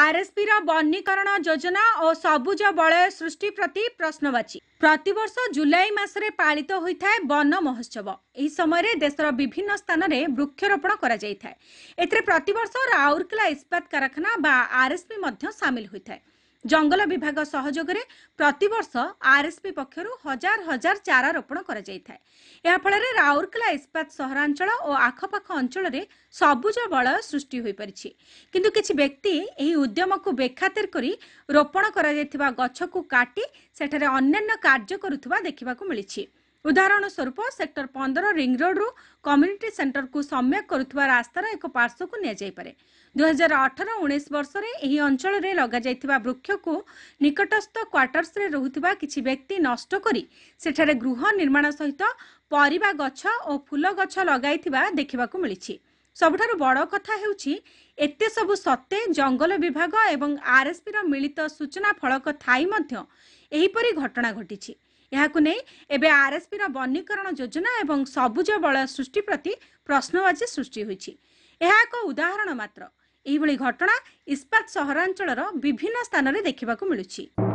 ଆର୍ଏସ୍ପିର ବନୀକରଣ ଯୋଜନା ଓ ସବୁଜ ବଳୟ ସୃଷ୍ଟି ପ୍ରତି ପ୍ରଶ୍ନବାଚୀ ପ୍ରତିବର୍ଷ ଜୁଲାଇ ମାସରେ ପାଳିତ ହୋଇଥାଏ ବନ ମହୋତ୍ସବ ଏହି ସମୟରେ ଦେଶର ବିଭିନ୍ନ ସ୍ଥାନରେ ବୃକ୍ଷରୋପଣ କରାଯାଇଥାଏ ଏଥିରେ ପ୍ରତିବର୍ଷ ରାଉରକେଲା ଇସ୍ପାତ କାରଖାନା ବା ଆର୍ଏସ୍ପି ମଧ୍ୟ ସାମିଲ ହୋଇଥାଏ ଜଙ୍ଗଲ ବିଭାଗ ସହଯୋଗରେ ପ୍ରତିବର୍ଷ ଆର୍ଏସ୍ପି ପକ୍ଷରୁ ହଜାର ହଜାର ଚାରା ରୋପଣ କରାଯାଇଥାଏ ଏହା ଫଳରେ ରାଉରକେଲା ଇସ୍ପାତ ସହରାଞ୍ଚଳ ଓ ଆଖପାଖ ଅଞ୍ଚଳରେ ସବୁଜ ବଳୟ ସୃଷ୍ଟି ହୋଇପାରିଛି କିନ୍ତୁ କିଛି ବ୍ୟକ୍ତି ଏହି ଉଦ୍ୟମକୁ ବେଖାତିର କରି ରୋପଣ କରାଯାଇଥିବା ଗଛକୁ କାଟି ସେଠାରେ ଅନ୍ୟାନ୍ୟ କାର୍ଯ୍ୟ କରୁଥିବା ଦେଖିବାକୁ ମିଳିଛି ଉଦାହରଣ ସ୍ୱରୂପ ସେକ୍ଟର ପନ୍ଦର ରିଙ୍ଗରୋଡ଼ରୁ କମ୍ୟୁନିଟି ସେଣ୍ଟରକୁ ସମ୍ୟକ କରୁଥିବା ରାସ୍ତାର ଏକ ପାର୍ଶ୍ୱକୁ ନିଆଯାଇପାରେ ଦୁଇହଜାର ଅଠର ଉଣେଇଶ ବର୍ଷରେ ଏହି ଅଞ୍ଚଳରେ ଲଗାଯାଇଥିବା ବୃକ୍ଷକୁ ନିକଟସ୍ଥ କ୍ୱାର୍ଟର୍ସରେ ରହୁଥିବା କିଛି ବ୍ୟକ୍ତି ନଷ୍ଟ କରି ସେଠାରେ ଗୃହ ନିର୍ମାଣ ସହିତ ପରିବା ଗଛ ଓ ଫୁଲ ଗଛ ଲଗାଇଥିବା ଦେଖିବାକୁ ମିଳିଛି ସବୁଠାରୁ ବଡ଼ କଥା ହେଉଛି ଏତେ ସବୁ ସତ୍ତ୍ୱେ ଜଙ୍ଗଲ ବିଭାଗ ଏବଂ ଆର୍ଏସ୍ପିର ମିଳିତ ସୂଚନା ଫଳକ ଥାଇ ମଧ୍ୟ ଏହିପରି ଘଟଣା ଘଟିଛି ଏହାକୁ ନେଇ ଏବେ ଆର୍ଏସ୍ପିର ବନୀକରଣ ଯୋଜନା ଏବଂ ସବୁଜ ବଳୟ ସୃଷ୍ଟି ପ୍ରତି ପ୍ରଶ୍ନବାଚୀ ସୃଷ୍ଟି ହୋଇଛି ଏହା ଏକ ଉଦାହରଣ ମାତ୍ର ଏହିଭଳି ଘଟଣା ଇସ୍ପାତ ସହରାଞ୍ଚଳର ବିଭିନ୍ନ ସ୍ଥାନରେ ଦେଖିବାକୁ ମିଳୁଛି